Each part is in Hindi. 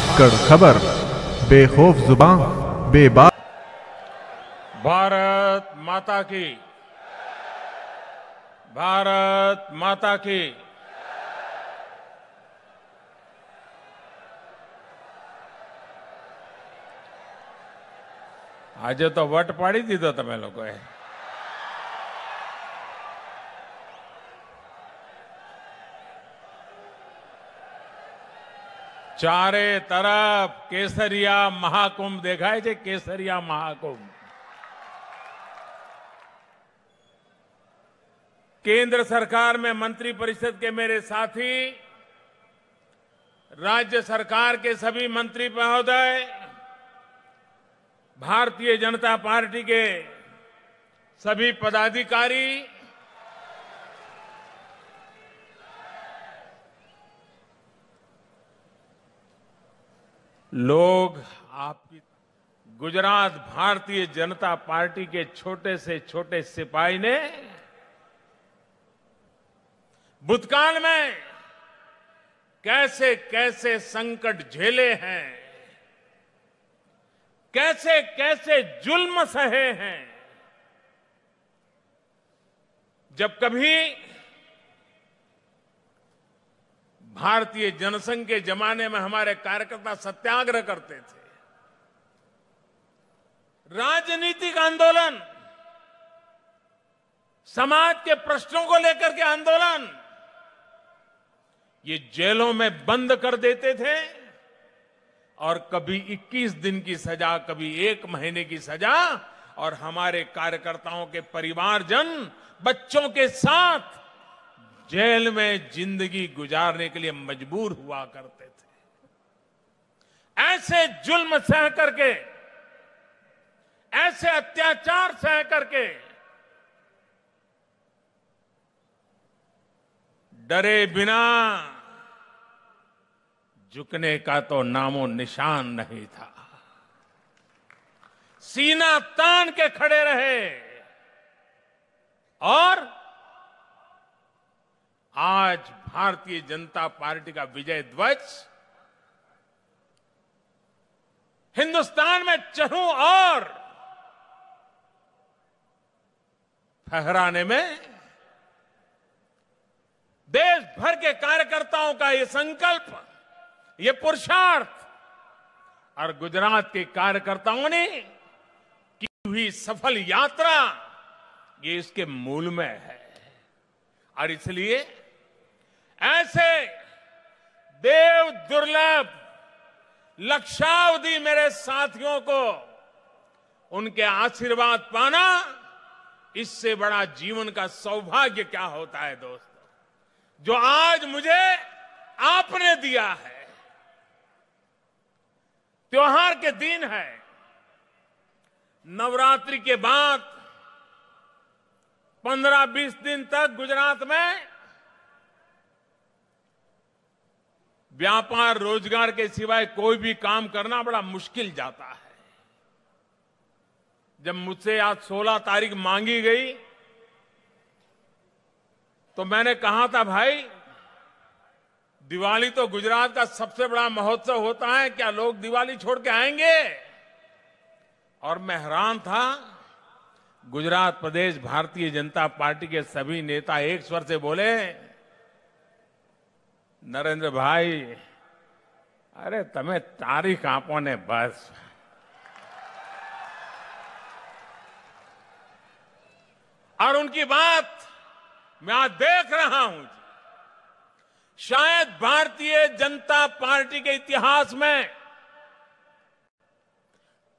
कर खबर बेखौफ जुबान बेबा भारत माता की भारत माता की आज तो वट पाड़ी પાડી तो तमें लोग है चारे तरफ केसरिया महाकुंभ देखा है जे केसरिया महाकुंभ केंद्र सरकार में मंत्री परिषद के मेरे साथी राज्य सरकार के सभी मंत्री महोदय भारतीय जनता पार्टी के सभी पदाधिकारी लोग आपकी गुजरात भारतीय जनता पार्टी के छोटे से छोटे सिपाही ने भूतकाल में कैसे कैसे संकट झेले हैं कैसे कैसे जुल्म सहे हैं जब कभी भारतीय जनसंघ के जमाने में हमारे कार्यकर्ता सत्याग्रह करते थे राजनीतिक आंदोलन समाज के प्रश्नों को लेकर के आंदोलन ये जेलों में बंद कर देते थे और कभी 21 दिन की सजा कभी एक महीने की सजा और हमारे कार्यकर्ताओं के परिवारजन बच्चों के साथ जेल में जिंदगी गुजारने के लिए मजबूर हुआ करते थे ऐसे जुल्म सह करके ऐसे अत्याचार सह करके डरे बिना झुकने का तो नामो निशान नहीं था सीना तान के खड़े रहे और आज भारतीय जनता पार्टी का विजय ध्वज हिंदुस्तान में चहू और फहराने में देश भर के कार्यकर्ताओं का ये संकल्प ये पुरुषार्थ और गुजरात के कार्यकर्ताओं ने की हुई सफल यात्रा ये इसके मूल में है और इसलिए ऐसे देव दुर्लभ लक्षावधि मेरे साथियों को उनके आशीर्वाद पाना इससे बड़ा जीवन का सौभाग्य क्या होता है दोस्तों जो आज मुझे आपने दिया है त्योहार के दिन है नवरात्रि के बाद पंद्रह बीस दिन तक गुजरात में व्यापार रोजगार के सिवाय कोई भी काम करना बड़ा मुश्किल जाता है जब मुझसे आज 16 तारीख मांगी गई तो मैंने कहा था भाई दिवाली तो गुजरात का सबसे बड़ा महोत्सव होता है क्या लोग दिवाली छोड़ के आएंगे और मैं हैरान था गुजरात प्रदेश भारतीय जनता पार्टी के सभी नेता एक स्वर से बोले नरेंद्र भाई अरे तमें तारीख आपो ने बस और उनकी बात मैं आज देख रहा हूं शायद भारतीय जनता पार्टी के इतिहास में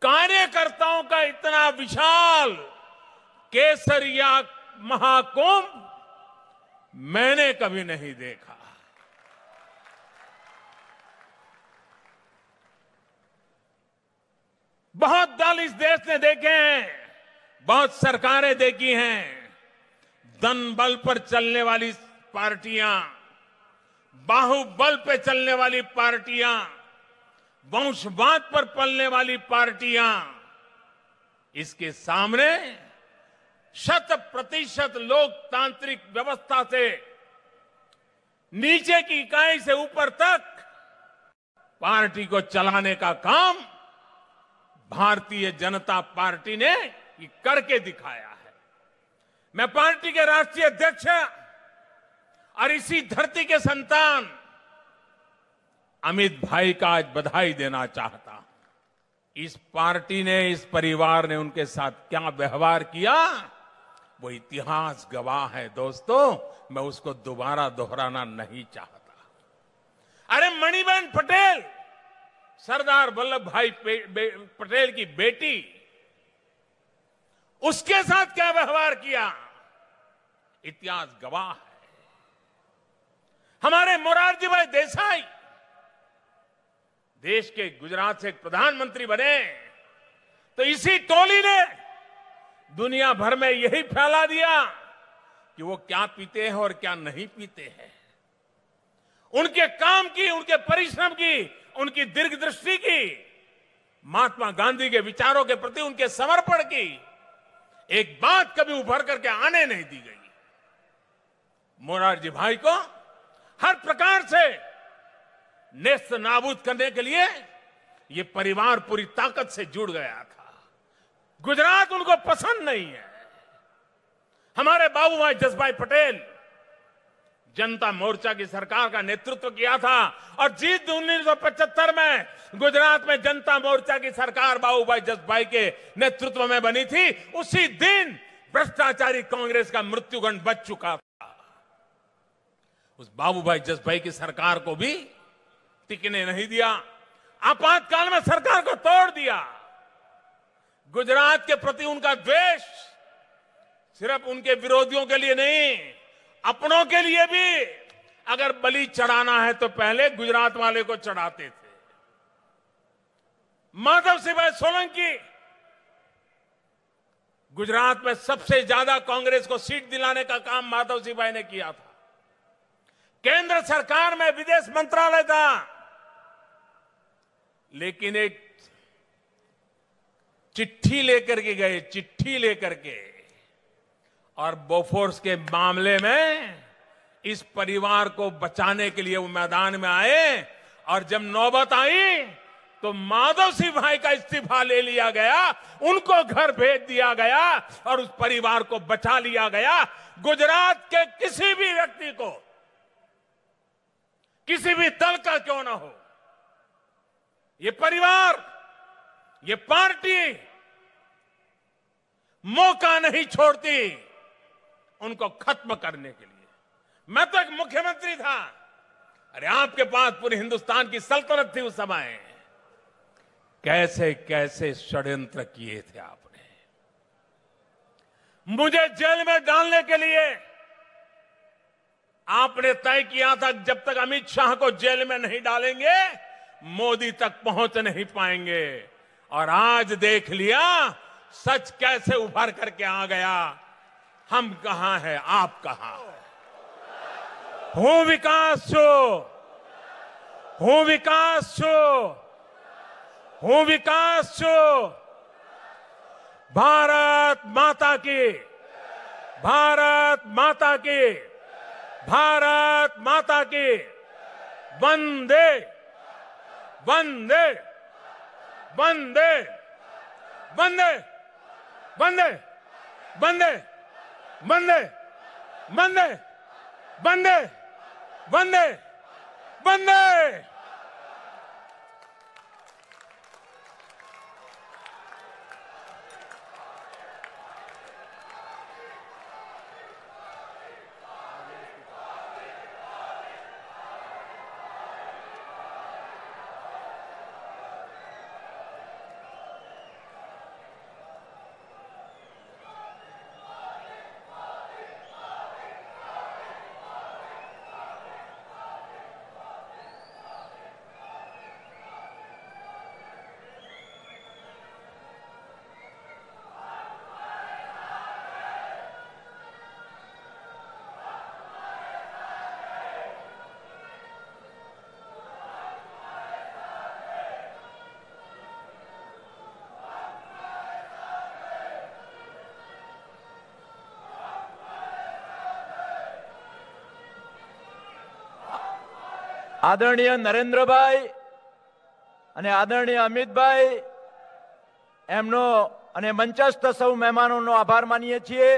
कार्यकर्ताओं का इतना विशाल केसरिया महाकुंभ मैंने कभी नहीं देखा दल इस देश ने देखे हैं बहुत सरकारें देखी हैं धन बल पर चलने वाली पार्टियां बाहुबल पर चलने वाली पार्टियां वंशवाद पर पलने वाली पार्टियां इसके सामने शत प्रतिशत लोकतांत्रिक व्यवस्था से नीचे की इकाई से ऊपर तक पार्टी को चलाने का काम भारतीय जनता पार्टी ने ये करके दिखाया है मैं पार्टी के राष्ट्रीय अध्यक्ष और इसी धरती के संतान अमित भाई का आज बधाई देना चाहता हूं इस पार्टी ने इस परिवार ने उनके साथ क्या व्यवहार किया वो इतिहास गवाह है दोस्तों मैं उसको दोबारा दोहराना नहीं चाहता अरे मणिबेन पटेल सरदार वल्लभ भाई पटेल की बेटी उसके साथ क्या व्यवहार किया इतिहास गवाह है हमारे मोरारजी भाई देसाई देश के गुजरात से प्रधानमंत्री बने तो इसी टोली ने दुनिया भर में यही फैला दिया कि वो क्या पीते हैं और क्या नहीं पीते हैं उनके काम की उनके परिश्रम की उनकी दीर्घ दृष्टि की महात्मा गांधी के विचारों के प्रति उनके समर्पण की एक बात कभी उभर करके आने नहीं दी गई मोरारजी भाई को हर प्रकार से नेस्त नाबूद करने के लिए ये परिवार पूरी ताकत से जुड़ गया था गुजरात उनको पसंद नहीं है हमारे बाबू भाई जसभाई पटेल जनता मोर्चा की सरकार का नेतृत्व किया था और जीत उन्नीस में गुजरात में जनता मोर्चा की सरकार बाबूभाई जसभाई के नेतृत्व में बनी थी उसी दिन भ्रष्टाचारी कांग्रेस का मृत्युगण बच चुका था उस बाबूभाई जसभाई की सरकार को भी टिकने नहीं दिया आपातकाल में सरकार को तोड़ दिया गुजरात के प्रति उनका द्वेष सिर्फ उनके विरोधियों के लिए नहीं अपनों के लिए भी अगर बलि चढ़ाना है तो पहले गुजरात वाले को चढ़ाते थे माधव सिंह सोलंकी गुजरात में सबसे ज्यादा कांग्रेस को सीट दिलाने का काम माधव सिंह ने किया था केंद्र सरकार में विदेश मंत्रालय था लेकिन एक चिट्ठी लेकर के गए चिट्ठी लेकर के और बोफोर्स के मामले में इस परिवार को बचाने के लिए वो मैदान में आए और जब नौबत आई तो माधव सिंह भाई का इस्तीफा ले लिया गया उनको घर भेज दिया गया और उस परिवार को बचा लिया गया गुजरात के किसी भी व्यक्ति को किसी भी दल का क्यों ना हो ये परिवार ये पार्टी मौका नहीं छोड़ती उनको खत्म करने के लिए मैं तो एक मुख्यमंत्री था अरे आपके पास पूरे हिंदुस्तान की सल्तनत थी उस समय कैसे कैसे षड्यंत्र किए थे आपने मुझे जेल में डालने के लिए आपने तय किया था जब तक अमित शाह को जेल में नहीं डालेंगे मोदी तक पहुंच नहीं पाएंगे और आज देख लिया सच कैसे उभर करके आ गया हम कहा हैं आप कहा है हो विकास छो हो विकास छो हो विकास छो भारत माता की भारत माता की भारत माता की वंदे वंदे वंदे वंदे वंदे वंदे बंदे बंदे बंदे बंदे बंदे આદરણીય નરેન્દ્રભાઈ અને આદરણીય અમિતભાઈ એમનો અને મંચસ્થ સૌ મહેમાનોનો આભાર માનીએ છીએ